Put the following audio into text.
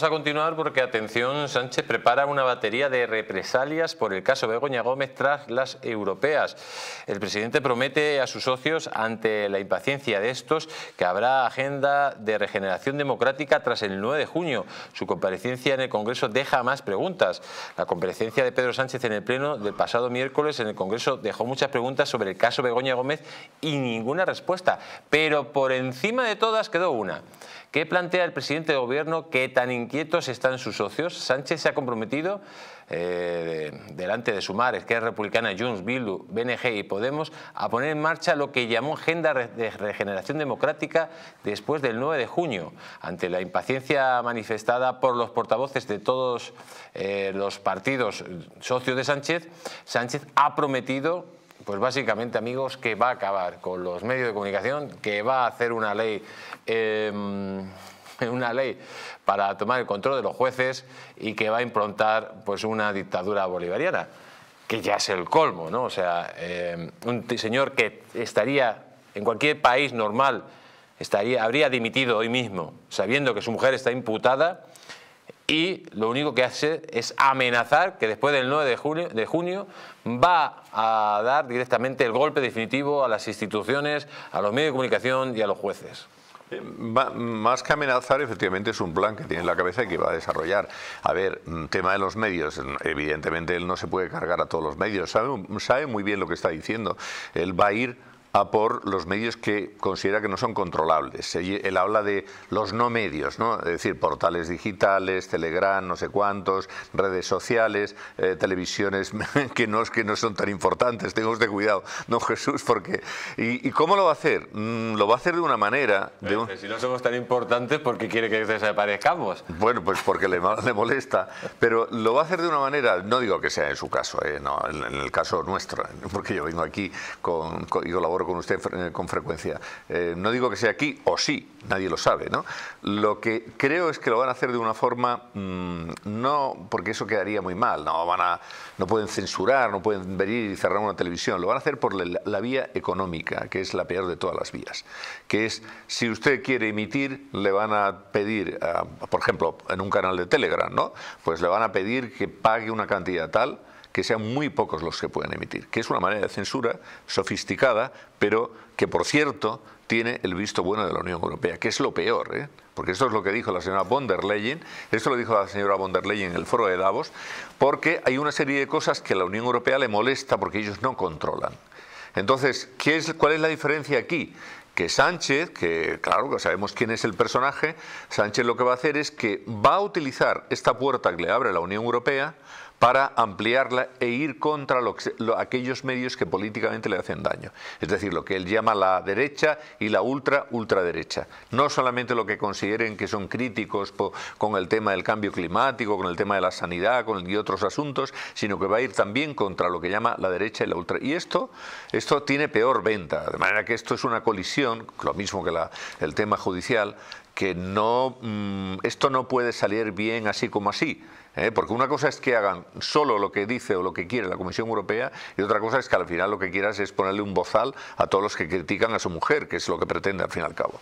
Vamos a continuar porque, atención, Sánchez prepara una batería de represalias por el caso Begoña Gómez tras las europeas. El presidente promete a sus socios, ante la impaciencia de estos, que habrá agenda de regeneración democrática tras el 9 de junio. Su comparecencia en el Congreso deja más preguntas. La comparecencia de Pedro Sánchez en el Pleno del pasado miércoles en el Congreso dejó muchas preguntas sobre el caso Begoña Gómez y ninguna respuesta. Pero por encima de todas quedó una. ¿Qué plantea el presidente de gobierno? ¿Qué tan inquietos están sus socios? Sánchez se ha comprometido eh, delante de Sumar, Esquerra Republicana, Junts, Bildu, BNG y Podemos a poner en marcha lo que llamó Agenda de Regeneración Democrática después del 9 de junio, ante la impaciencia manifestada por los portavoces de todos eh, los partidos socios de Sánchez, Sánchez ha prometido pues básicamente, amigos, que va a acabar con los medios de comunicación, que va a hacer una ley, em, una ley para tomar el control de los jueces y que va a improntar pues, una dictadura bolivariana, que ya es el colmo, ¿no? O sea, em, un señor que estaría en cualquier país normal, estaría, habría dimitido hoy mismo, sabiendo que su mujer está imputada y lo único que hace es amenazar que después del 9 de junio, va a dar directamente el golpe definitivo a las instituciones, a los medios de comunicación y a los jueces. Eh, más que amenazar, efectivamente es un plan que tiene en la cabeza y que va a desarrollar. A ver, mm, tema de los medios, mm, evidentemente él no se puede cargar a todos los medios, sabe, sabe muy bien lo que está diciendo. Él va a ir a por los medios que considera que no son controlables. Él, habla de los no medios, ¿no? es decir, portales digitales, Telegram, no sé cuántos, redes sociales, eh, televisiones que no, que no son tan importantes. Tengo de cuidado, no Jesús, porque... ¿Y, y cómo lo va a hacer? Mm, lo va a hacer de una manera... Si no somos tan importantes, ¿por qué quiere que desaparezcamos? Bueno, pues porque le, molesta, pero lo va a hacer de una manera, no digo que sea en su caso, ¿eh? no, en, el caso nuestro, ¿eh? porque yo vengo aquí con, con y colaboro con usted eh, con frecuencia. Eh, no digo que sea aquí o sí, nadie lo sabe, ¿no? Lo que creo es que lo van a hacer de una forma, mm, no porque eso quedaría muy mal, no, van a, no pueden censurar, no pueden venir y cerrar una televisión, lo van a hacer por la, vía económica, que es la peor de todas las vías, que es si usted quiere emitir, le van a pedir, por ejemplo, en un canal de Telegram, ¿no? Pues le van a pedir que pague una cantidad tal que sean muy pocos los que pueden emitir, que es una manera de censura sofisticada, pero que, por cierto, tiene el visto bueno de la Unión Europea, que es lo peor, ¿eh? porque esto es lo que dijo la señora von der Leyen, esto lo dijo la señora von der Leyen en el foro de Davos, porque hay una serie de cosas que a la Unión Europea le molesta porque ellos no controlan. Entonces, ¿cuál es la diferencia aquí? que Sánchez, que claro que sabemos quién es el personaje, Sánchez lo que va a hacer es que va a utilizar esta puerta que le abre la Unión Europea para ampliarla e ir contra aquellos medios que políticamente le hacen daño. Es decir, lo que él llama la derecha y la ultra ultraderecha. No solamente lo que consideren que son críticos con el tema del cambio climático, con el tema de la sanidad con, y otros asuntos, sino que va a ir también contra lo que llama la derecha y la ultra. Y esto, esto tiene peor venta, de manera que esto es una colisión, lo mismo que la, el tema judicial, que no, mm, esto no puede salir bien así como así. ¿eh? Porque una cosa es que hagan solo lo que dice o lo que quiere la Comisión Europea y otra cosa es que al final lo que quieras es ponerle un bozal a todos los que critican a su mujer, que es lo que pretende al fin y al cabo.